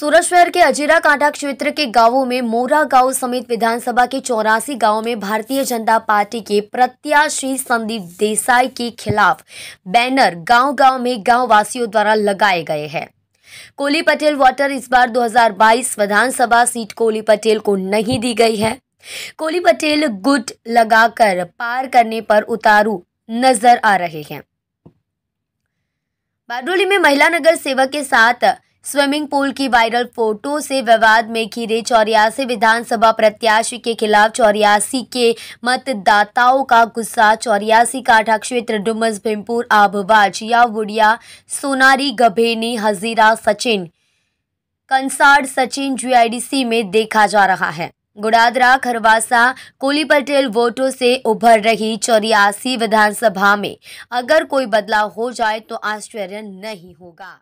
सूरत शहर के अजीरा कांटा क्षेत्र के गांवों में मोरा गांव समेत विधानसभा के चौरासी गांवों में भारतीय जनता पार्टी के प्रत्याशी संदीप देसाई के खिलाफ बैनर गांव गांव में गांव वासियों द्वारा लगाए गए हैं कोली पटेल वाटर इस बार 2022 विधानसभा सीट कोली पटेल को नहीं दी गई है कोली पटेल गुट लगाकर पार करने पर उतारू नजर आ रहे हैं बारडोली में महिला नगर सेवक के साथ स्विमिंग पूल की वायरल फोटो से विवाद में घिरे चौरासी विधानसभा प्रत्याशी के खिलाफ चौरासी के मतदाताओं का गुस्सा चौरासी काठा क्षेत्र डुमस भीमपुर आबवा वुडिया सोनारी गभेनी हजीरा सचिन कंसार सचिन जीआईडीसी में देखा जा रहा है गुड़ादरा खरवासा कोली पटेल वोटों से उभर रही चौरासी विधानसभा में अगर कोई बदलाव हो जाए तो आश्चर्य नहीं होगा